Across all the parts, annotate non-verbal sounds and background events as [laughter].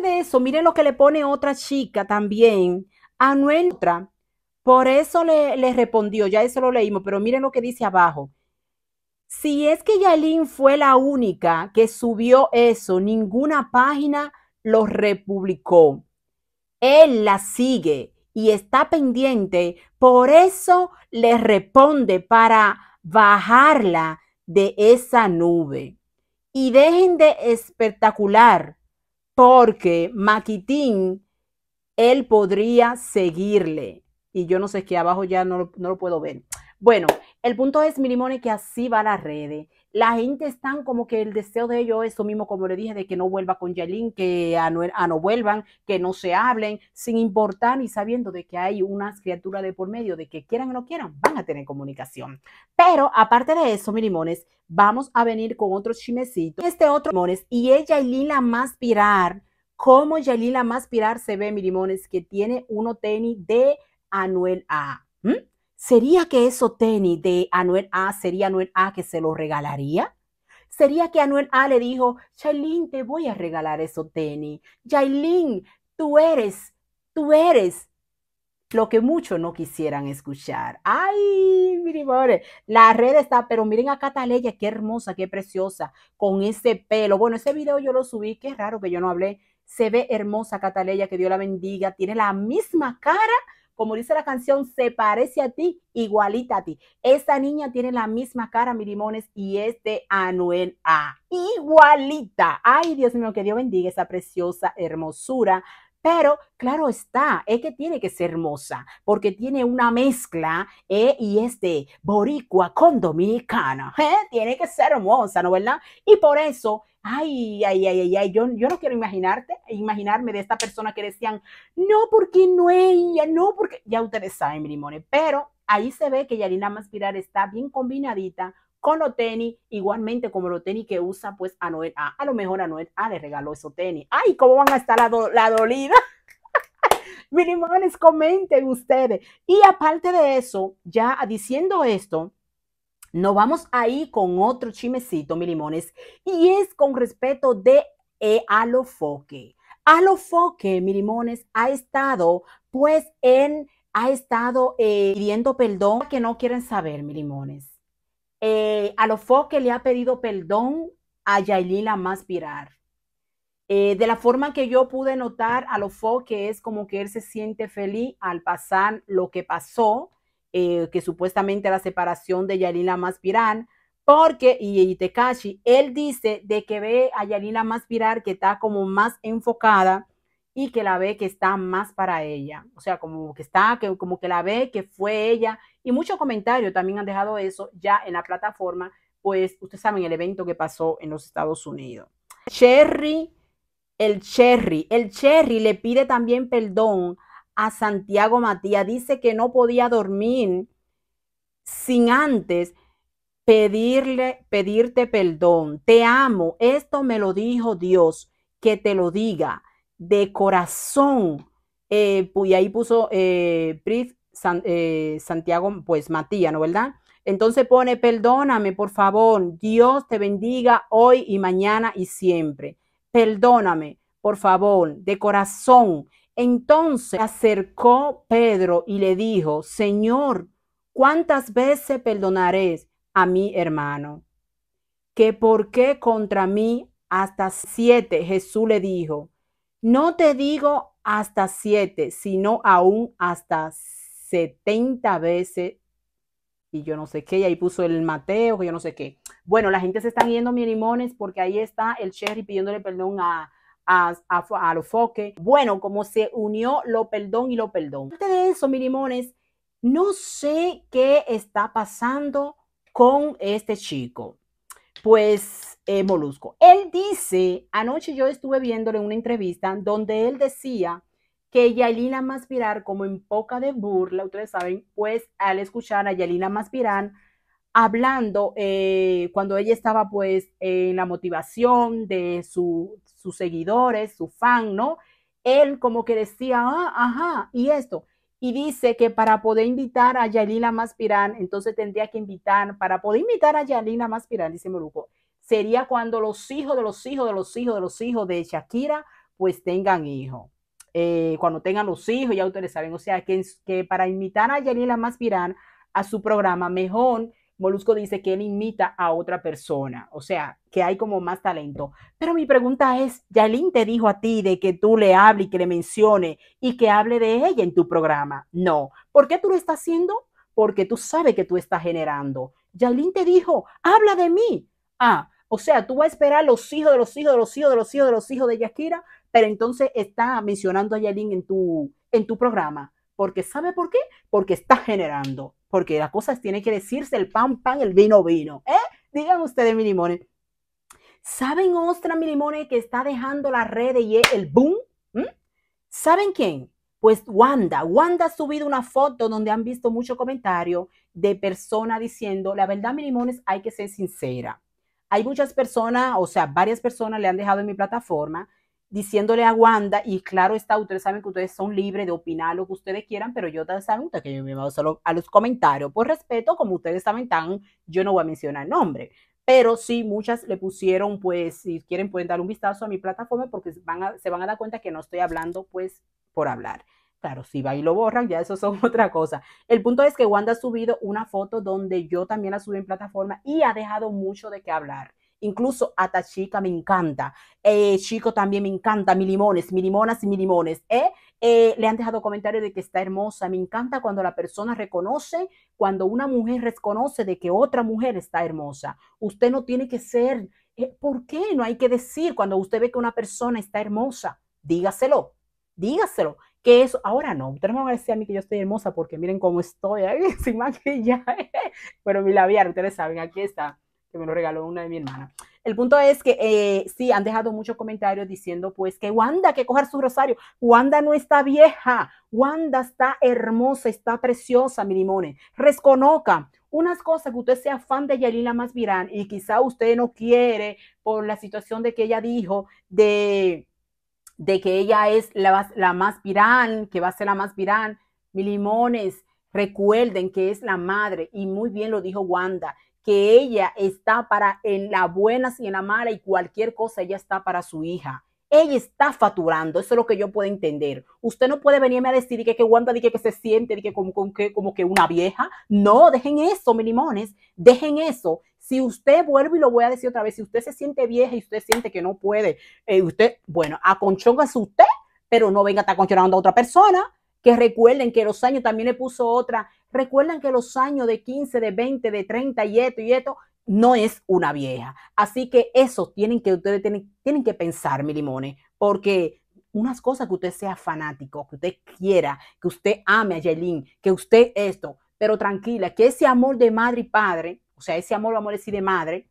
de eso, miren lo que le pone otra chica también. A nuestra, por eso le, le respondió, ya eso lo leímos, pero miren lo que dice abajo. Si es que Yalin fue la única que subió eso, ninguna página lo republicó. Él la sigue y está pendiente, por eso le responde para bajarla de esa nube. Y dejen de espectacular porque Maquitín, él podría seguirle. Y yo no sé, es que abajo ya no, no lo puedo ver. Bueno, el punto es, Mirimone que así va la red la gente está como que el deseo de ellos, lo mismo como le dije, de que no vuelva con Yalín, que a no, vuelvan, que no se hablen, sin importar ni sabiendo de que hay unas criaturas de por medio, de que quieran o no quieran, van a tener comunicación. Pero aparte de eso, Mirimones, vamos a venir con otro chimecito. Este otro, Mirimones, y es la más pirar, ¿Cómo yalila más pirar se ve, Mirimones, que tiene uno tenis de Anuel A. ¿Sería que eso, tenis de Anuel A sería Anuel A que se lo regalaría? ¿Sería que Anuel A le dijo, Shailin, te voy a regalar eso, tenis? Jailin tú eres, tú eres lo que muchos no quisieran escuchar. ¡Ay, mi La red está, pero miren a Cataleya, qué hermosa, qué preciosa, con ese pelo. Bueno, ese video yo lo subí, qué raro que yo no hablé. Se ve hermosa Cataleya, que Dios la bendiga. Tiene la misma cara como dice la canción, se parece a ti, igualita a ti. Esta niña tiene la misma cara, Mirimones, y este Anuel A. Igualita. Ay, Dios mío, que Dios bendiga esa preciosa hermosura. Pero claro está, es que tiene que ser hermosa, porque tiene una mezcla eh, y es boricua con dominicana. ¿eh? Tiene que ser hermosa, ¿no verdad? Y por eso ay, ay, ay, ay, ay, yo, yo no quiero imaginarte, imaginarme de esta persona que decían, no, porque no ella, no, porque ya ustedes saben, limones, pero ahí se ve que Yarina Maspirar está bien combinadita con los tenis, igualmente como los tenis que usa pues a Noel A. A lo mejor a Noel A ah, le regaló esos tenis. Ay, ¿cómo van a estar la, la dolida? [laughs] Milimones, comenten ustedes. Y aparte de eso, ya diciendo esto, no vamos ahí con otro chimecito, mi limones, y es con respeto de eh, Alofoque. Alofoque, mi limones, ha estado pues en, ha estado eh, pidiendo perdón que no quieren saber, mi limones. Eh, Alofoque le ha pedido perdón a Yailila Más de la forma que yo pude notar, Alofoque es como que él se siente feliz al pasar lo que pasó, eh, que supuestamente la separación de Yalina Maspirán, porque, y, él dice de que ve a más Maspirar que está como más enfocada y que la ve que está más para ella, o sea, como que está, como que la ve que fue ella, y muchos comentarios también han dejado eso ya en la plataforma, pues ustedes saben el evento que pasó en los Estados Unidos. Cherry, el Cherry, el Cherry le pide también perdón a Santiago Matías. Dice que no podía dormir sin antes pedirle, pedirte perdón. Te amo. Esto me lo dijo Dios, que te lo diga de corazón. Eh, y ahí puso eh, eh, Santiago, pues Matías, ¿no verdad? Entonces pone, perdóname, por favor, Dios te bendiga hoy y mañana y siempre. Perdóname, por favor, de corazón. Entonces acercó Pedro y le dijo, Señor, ¿cuántas veces perdonaré a mi hermano? Que por qué contra mí hasta siete, Jesús le dijo, no te digo hasta siete, sino aún hasta setenta veces. Y yo no sé qué, y ahí puso el Mateo, que yo no sé qué. Bueno, la gente se están yendo mi limones porque ahí está el cherry pidiéndole perdón a, a, foque. Bueno, como se unió lo perdón y lo perdón. Ustedes de eso, mi limones, no sé qué está pasando con este chico. Pues eh, Molusco. Él dice, anoche yo estuve viéndole una entrevista donde él decía que Yalina Maspirán, como en poca de burla, ustedes saben, pues al escuchar a Yalina Maspirán hablando eh, cuando ella estaba pues en la motivación de su, sus seguidores, su fan, ¿no? Él como que decía, ah, ajá, y esto. Y dice que para poder invitar a Yalina Maspirán, entonces tendría que invitar, para poder invitar a Yalina Maspirán, dice Moruco, sería cuando los hijos de los hijos de los hijos de los hijos de Shakira pues tengan hijos. Eh, cuando tengan los hijos, ya ustedes saben, o sea, que, que para invitar a Yalina Maspirán a su programa, mejor Molusco dice que él imita a otra persona, o sea, que hay como más talento. Pero mi pregunta es, ¿Yalín te dijo a ti de que tú le hables y que le mencione y que hable de ella en tu programa. No, ¿por qué tú lo estás haciendo? Porque tú sabes que tú estás generando. Yalín te dijo, habla de mí. Ah, o sea, tú vas a esperar los hijos de los hijos de los hijos de los hijos de los hijos de Yakira, pero entonces está mencionando a Yalín en tu, en tu programa. Porque ¿sabe por qué? Porque está generando porque las cosas tienen que decirse, el pan, pan, el vino, vino. ¿eh? Digan ustedes, mi ¿Saben ostras, mi que está dejando la red y el boom? ¿Mm? ¿Saben quién? Pues Wanda. Wanda ha subido una foto donde han visto mucho comentario de personas diciendo, la verdad, mi hay que ser sincera. Hay muchas personas, o sea, varias personas le han dejado en mi plataforma diciéndole a Wanda, y claro está, ustedes saben que ustedes son libres de opinar lo que ustedes quieran, pero yo también que yo me voy solo a los comentarios, por respeto, como ustedes saben tan, yo no voy a mencionar nombre, pero sí muchas le pusieron, pues, si quieren pueden dar un vistazo a mi plataforma porque se van a dar cuenta que no estoy hablando, pues, por hablar. Claro, si va y lo borran, ya eso son [laughs] otra cosa. El punto es que Wanda ha subido una foto donde yo también la subí en plataforma y ha dejado mucho de qué hablar. Incluso hasta chica me encanta. Eh, chico también me encanta. Mi limones, mi limonas y mi limones. ¿eh? Eh, le han dejado comentarios de que está hermosa. Me encanta cuando la persona reconoce, cuando una mujer reconoce de que otra mujer está hermosa. Usted no tiene que ser, eh, ¿por qué? No hay que decir cuando usted ve que una persona está hermosa. Dígaselo, dígaselo. Que eso, ahora no, ustedes no me a decir a mí que yo estoy hermosa porque miren cómo estoy, [laughs] sin maquillaje, [laughs] pero mi labial, ustedes saben, aquí está que me lo regaló una de mi hermana. El punto es que eh, sí, han dejado muchos comentarios diciendo pues que Wanda, que coger su rosario. Wanda no está vieja, Wanda está hermosa, está preciosa, mi limones. reconozca unas cosas que usted sea fan de Yalila Masvirán y quizá usted no quiere por la situación de que ella dijo de, de que ella es la, la más virán, que va a ser la más virán. Mi limones, recuerden que es la madre y muy bien lo dijo Wanda que ella está para en la buena y en la mala y cualquier cosa, ella está para su hija. Ella está facturando, eso es lo que yo puedo entender. Usted no puede venirme a decir que, que Wanda que, que se siente que como, que, como que una vieja. No, dejen eso, mi limones, dejen eso. Si usted vuelve y lo voy a decir otra vez, si usted se siente vieja y usted siente que no puede, eh, usted, bueno, aconchóngase usted, pero no venga a estar a otra persona recuerden que los años también le puso otra, recuerden que los años de 15, de 20, de 30 y esto y esto no es una vieja. Así que eso tienen que ustedes tienen, tienen que pensar, mi limone, porque unas cosas que usted sea fanático, que usted quiera, que usted ame a Yelin, que usted esto, pero tranquila, que ese amor de madre y padre, o sea, ese amor, vamos a decir, de madre,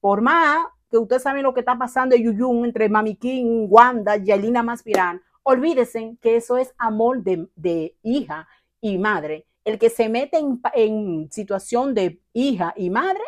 por más que usted sabe lo que está pasando de Yuyun entre Mamiquín, Wanda, Yelina Maspirán, Olvídense que eso es amor de, hija y madre. El que se mete en, situación de hija y madre,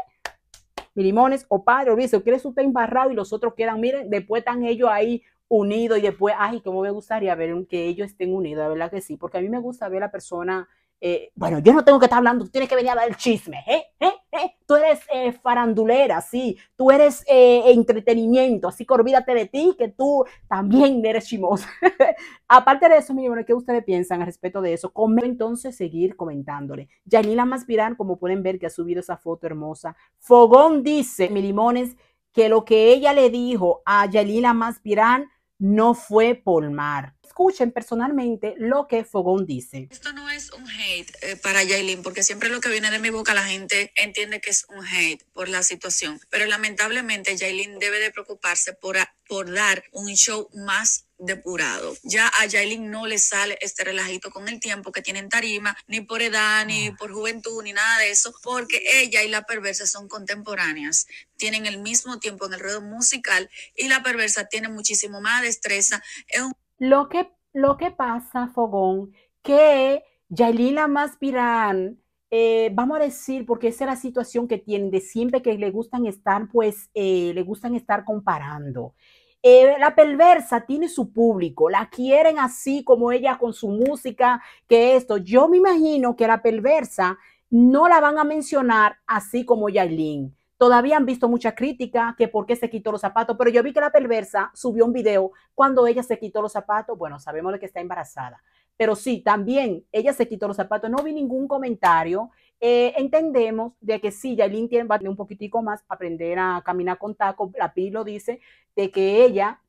mi limones o padre, olvídese, que usted embarrado y los otros quedan, miren, después están ellos ahí unidos y después, ay, cómo me gustaría ver que ellos estén unidos, la verdad que sí, porque a mí me gusta ver a la persona eh, bueno, yo no tengo que estar hablando, tú tienes que venir a dar el chisme, ¿eh? ¿Eh? ¿eh? Tú eres farandulera, sí, tú eres entretenimiento, así que olvídate de ti, que tú también eres chimosa. [laughs] Aparte de eso, mi ¿qué ustedes piensan al respecto de eso? Comento entonces seguir comentándole. Yanila Maspirán, como pueden ver, que ha subido esa foto hermosa. Fogón dice, mi limones, que lo que ella le dijo a Yanila Maspirán no fue polmar escuchen personalmente lo que Fogón dice. Esto no es un hate eh, para Yailin, porque siempre lo que viene de mi boca la gente entiende que es un hate por la situación. Pero lamentablemente Yailin debe de preocuparse por, por dar un show más depurado. Ya a Yailin no le sale este relajito con el tiempo que tienen tarima, ni por edad, ni ah. por juventud, ni nada de eso, porque ella y la perversa son contemporáneas, tienen el mismo tiempo en el ruedo musical y la perversa tiene muchísimo más destreza. Es un lo que, lo que pasa, Fogón, que Yailila Maspirán, eh, vamos a decir, porque esa es la situación que tiene, de siempre que le gustan estar, pues, eh, le gustan estar comparando. Eh, la perversa tiene su público, la quieren así como ella con su música, que esto. Yo me imagino que la perversa no la van a mencionar así como Yailin. Todavía han visto mucha crítica que por qué se quitó los zapatos, pero yo vi que la perversa subió un video cuando ella se quitó los zapatos. Bueno, sabemos que está embarazada, pero sí, también ella se quitó los zapatos. No vi ningún comentario. Eh, entendemos de que sí, Yailin tiene, va a un poquitico más aprender a caminar con tacos. La PI lo dice, de que ella,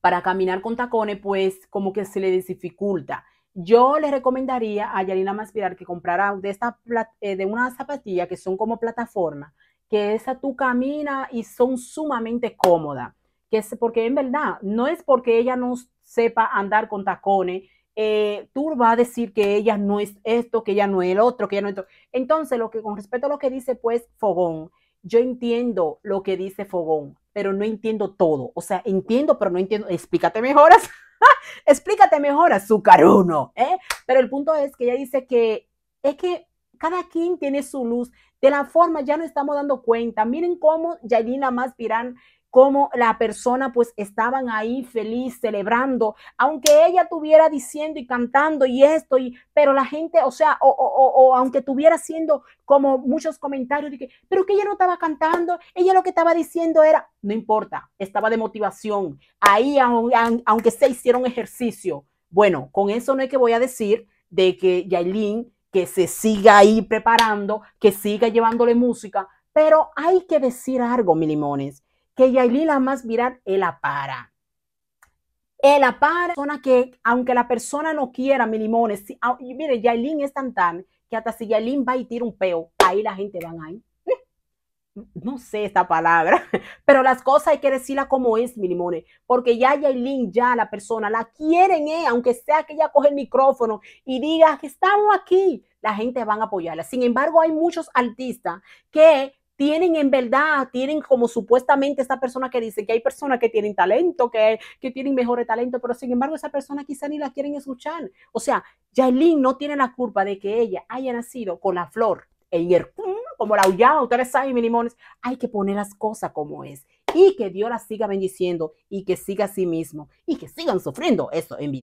para caminar con tacones, pues como que se le dificulta. Yo le recomendaría a Yalina Maspirar que comprara de, esta, eh, de una zapatilla que son como plataforma, que esa tu camina y son sumamente cómoda Que es porque en verdad no es porque ella no sepa andar con tacones, eh, tú vas a decir que ella no es esto, que ella no es el otro, que ella no es Entonces, lo que con respecto a lo que dice pues Fogón, yo entiendo lo que dice Fogón, pero no entiendo todo. O sea, entiendo, pero no entiendo. Explícate mejoras. [laughs] Explícate mejor, azúcar uno. ¿eh? Pero el punto es que ella dice que es que cada quien tiene su luz de la forma ya no estamos dando cuenta. Miren cómo Yailina más virán cómo la persona pues estaban ahí feliz celebrando, aunque ella estuviera diciendo y cantando y esto, y, pero la gente, o sea, o, aunque estuviera haciendo como muchos comentarios de que, pero que ella no estaba cantando, ella lo que estaba diciendo era, no importa, estaba de motivación, ahí aunque se hicieron ejercicio. Bueno, con eso no es que voy a decir de que Yailin que se siga ahí preparando, que siga llevándole música. Pero hay que decir algo, mi limones, que Yailin la más viral es la para. Es la para, persona que, aunque la persona no quiera, mi limones, ah, mire, Yailin es tan tan que hasta si Yailin va y tira un peo, ahí la gente a ahí no sé esta palabra, [laughs] pero las cosas hay que decirlas como es, mi porque ya Yailin, ya la persona, la quieren, eh, aunque sea que ella coge el micrófono y diga que estamos aquí, la gente van a apoyarla. Sin embargo, hay muchos artistas que tienen en verdad, tienen como supuestamente esta persona que dice que hay personas que tienen talento, que, que tienen mejores talentos, pero sin embargo esa persona quizá ni la quieren escuchar. O sea, Yailin no tiene la culpa de que ella haya nacido con la flor en el como la aullada, ustedes saben, minimones, hay que poner las cosas como es. Y que Dios las siga bendiciendo y que siga a sí mismo y que sigan sufriendo eso en vida.